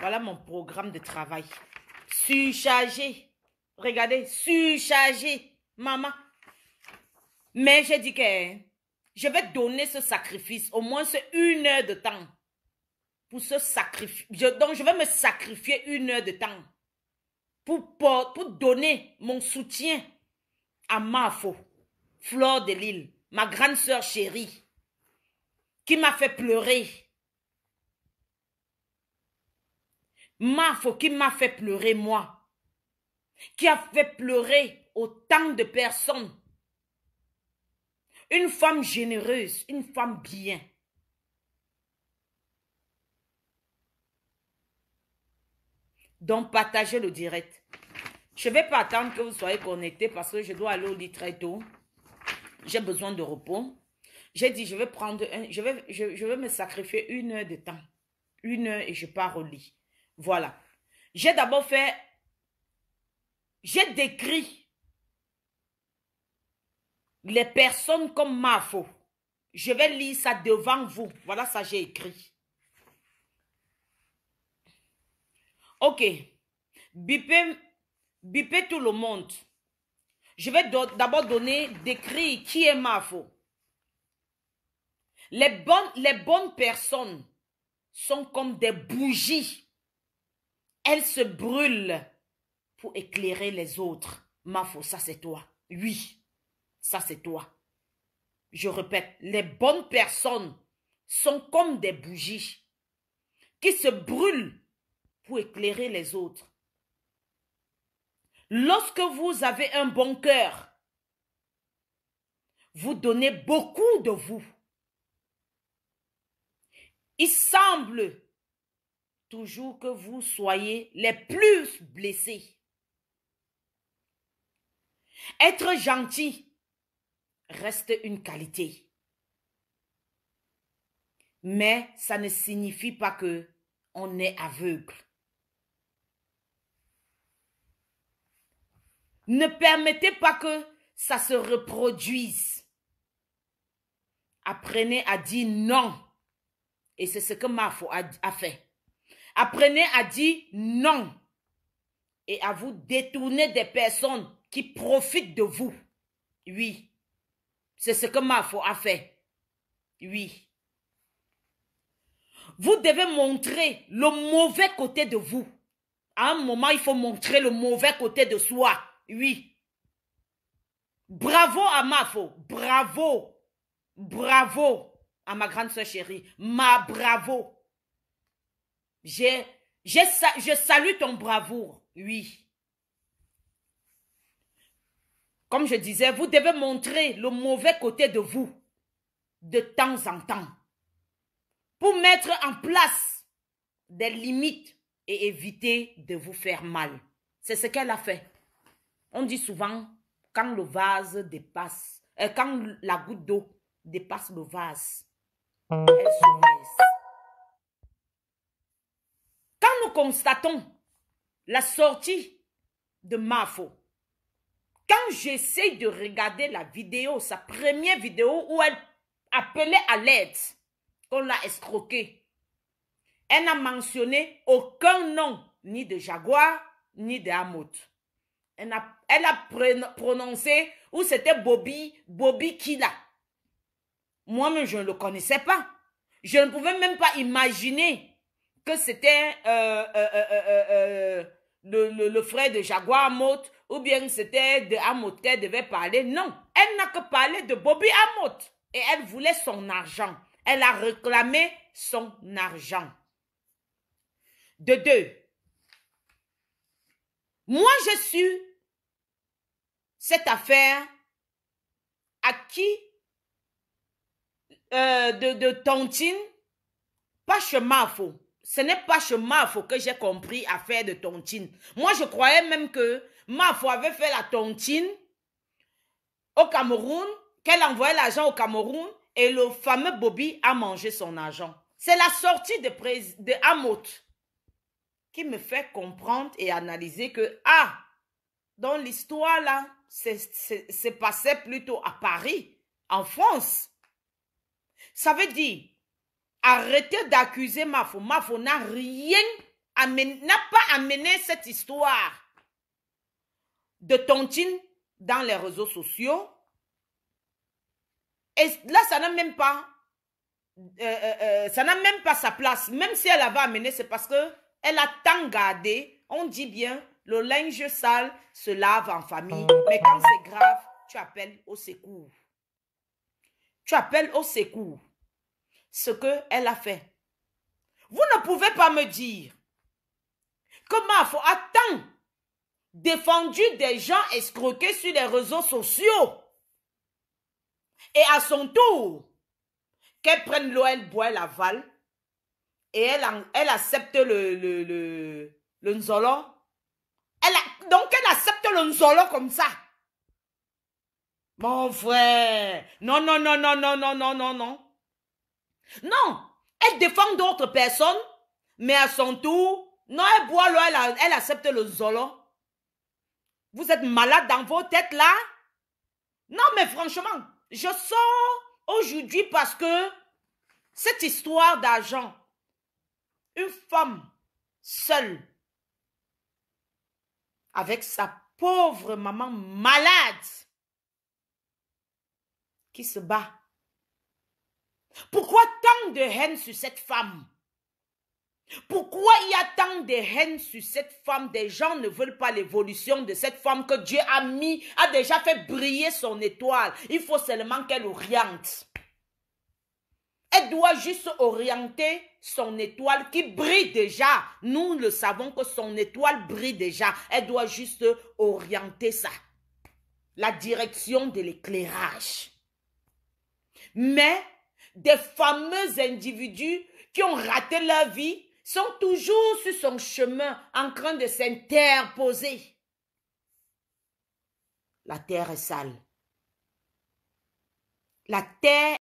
Voilà mon programme de travail. Surchargé. Regardez, surchargé, maman. Mais j'ai dit que hein, je vais donner ce sacrifice, au moins une heure de temps. Pour ce sacrifice. donc, je vais me sacrifier une heure de temps. Pour, pour, donner mon soutien à ma Mafo, Flore de Lille, ma grande soeur chérie, qui m'a fait pleurer qui m'a fait pleurer moi, qui a fait pleurer autant de personnes. Une femme généreuse, une femme bien. Donc partagez le direct. Je ne vais pas attendre que vous soyez connectés parce que je dois aller au lit très tôt. J'ai besoin de repos. J'ai dit, je vais prendre un, je vais, je vais me sacrifier une heure de temps. Une heure et je pars au lit. Voilà. J'ai d'abord fait... J'ai décrit les personnes comme Mafo. Je vais lire ça devant vous. Voilà ça j'ai écrit. Ok. Bipez, tout le monde. Je vais d'abord donner, décrire qui est Mafo. Les bonnes, les bonnes personnes sont comme des bougies elle se brûle pour éclairer les autres. Mafo, ça c'est toi. Oui, ça c'est toi. Je répète, les bonnes personnes sont comme des bougies qui se brûlent pour éclairer les autres. Lorsque vous avez un bon cœur, vous donnez beaucoup de vous. Il semble toujours que vous soyez les plus blessés. Être gentil reste une qualité. Mais ça ne signifie pas que on est aveugle. Ne permettez pas que ça se reproduise. Apprenez à dire non. Et c'est ce que Mafo a fait. Apprenez à dire non et à vous détourner des personnes qui profitent de vous. Oui, c'est ce que Mafo a fait. Oui. Vous devez montrer le mauvais côté de vous. À un moment, il faut montrer le mauvais côté de soi. Oui. Bravo à Mafo. Bravo. Bravo à ma grande soeur chérie. Ma bravo je salue ton bravoure, oui. Comme je disais, vous devez montrer le mauvais côté de vous de temps en temps pour mettre en place des limites et éviter de vous faire mal. C'est ce qu'elle a fait. On dit souvent, quand le vase dépasse, euh, quand la goutte d'eau dépasse le vase, elle se constatons la sortie de Mafo, quand j'essaye de regarder la vidéo, sa première vidéo où elle appelait à l'aide, qu'on l'a escroquée, elle n'a mentionné aucun nom, ni de Jaguar, ni de Hamout. Elle a, elle a prononcé où c'était Bobby, Bobby Kila. Moi-même, je ne le connaissais pas. Je ne pouvais même pas imaginer que c'était euh, euh, euh, le, frère de Jaguar Amot ou bien c'était de Amot qu'elle devait parler. Non, elle n'a que parlé de Bobby Amot et elle voulait son argent. Elle a réclamé son argent. De deux, moi j'ai su cette affaire à qui de, de Tontine, pas chemin faux ce n'est pas chez Mafo que j'ai compris à faire de tontine. Moi, je croyais même que Mafo avait fait la tontine au Cameroun, qu'elle envoyait l'argent au Cameroun et le fameux Bobby a mangé son argent. C'est la sortie de, de qui me fait comprendre et analyser que, ah, dans l'histoire là, c'est passé plutôt à Paris, en France. Ça veut dire, Arrêtez d'accuser Mafo. Mafo n'a rien, n'a pas amené cette histoire de tontine dans les réseaux sociaux. Et là, ça n'a même pas, euh, euh, euh, ça n'a même pas sa place. Même si elle avait amené, c'est parce que elle a tant gardé. On dit bien, le linge sale se lave en famille. Mais quand c'est grave, tu appelles au secours. Tu appelles au secours ce qu'elle a fait. Vous ne pouvez pas me dire que Mafo a tant défendu des gens escroqués sur les réseaux sociaux. Et à son tour, qu'elle prenne l'eau, bois boit, l'aval et elle, elle accepte le, le, le, nzolo. Elle donc elle accepte le nzolo comme ça. Mon frère, non, non, non, non, non, non, non, non, non. Non, elle défend d'autres personnes, mais à son tour, non, elle boit l'eau, elle, accepte le zolo. Vous êtes malade dans vos têtes là Non, mais franchement, je sors aujourd'hui parce que cette histoire d'argent, une femme seule, avec sa pauvre maman malade, qui se bat pourquoi tant de haine sur cette femme Pourquoi il y a tant de haine sur cette femme Des gens ne veulent pas l'évolution de cette femme que Dieu a mis, a déjà fait briller son étoile. Il faut seulement qu'elle oriente. Elle doit juste orienter son étoile qui brille déjà. Nous le savons que son étoile brille déjà. Elle doit juste orienter ça. La direction de l'éclairage. Mais des fameux individus qui ont raté la vie sont toujours sur son chemin en train de s'interposer. La terre est sale. La terre